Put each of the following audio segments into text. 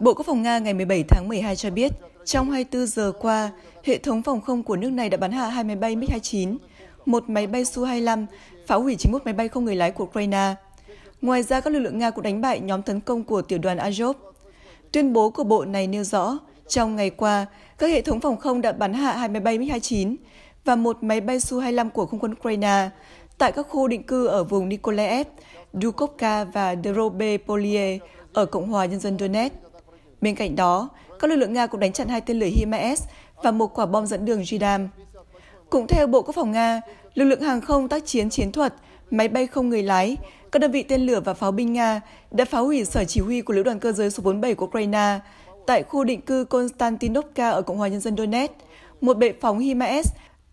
Bộ Quốc phòng Nga ngày 17 tháng 12 cho biết, trong 24 giờ qua, hệ thống phòng không của nước này đã bắn hạ 2 máy bay MiG-29, một máy bay Su-25, phá hủy 91 máy bay không người lái của Ukraine. Ngoài ra, các lực lượng Nga cũng đánh bại nhóm tấn công của tiểu đoàn Azov. Tuyên bố của bộ này nêu rõ, trong ngày qua, các hệ thống phòng không đã bắn hạ hai máy bay MiG-29 và một máy bay Su-25 của không quân Ukraine, tại các khu định cư ở vùng Nikolaev, Dukovka và Drobepolie ở Cộng hòa Nhân dân Donetsk. Bên cạnh đó, các lực lượng Nga cũng đánh chặn hai tên lửa HIMARS và một quả bom dẫn đường Jidam. Cũng theo Bộ Quốc phòng Nga, lực lượng hàng không tác chiến chiến thuật, máy bay không người lái, các đơn vị tên lửa và pháo binh Nga đã phá hủy sở chỉ huy của lữ đoàn cơ giới số 47 của Ukraine tại khu định cư Konstantinovka ở Cộng hòa Nhân dân Donetsk, một bệ phóng HIMARS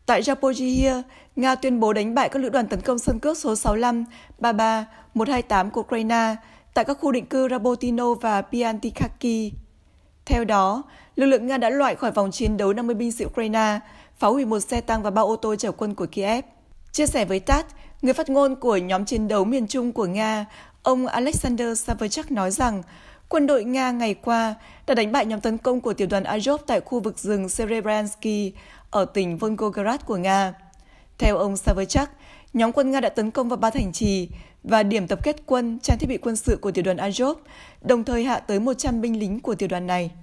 Tại Zaporizhia, Nga tuyên bố đánh bại các lữ đoàn tấn công sân cước số 65, 33, 128 của Ukraine tại các khu định cư Rabotino và Piantikaki. Theo đó, lực lượng Nga đã loại khỏi vòng chiến đấu 50 binh sĩ Ukraine, phá hủy một xe tăng và ba ô tô chở quân của Kiev. Chia sẻ với TASS, người phát ngôn của nhóm chiến đấu miền Trung của Nga, ông Alexander Saverchuk nói rằng quân đội Nga ngày qua đã đánh bại nhóm tấn công của tiểu đoàn Azov tại khu vực rừng Serebransky ở tỉnh Volgograd của Nga. Theo ông Saverchak, nhóm quân Nga đã tấn công vào ba thành trì và điểm tập kết quân trang thiết bị quân sự của tiểu đoàn Azov, đồng thời hạ tới 100 binh lính của tiểu đoàn này.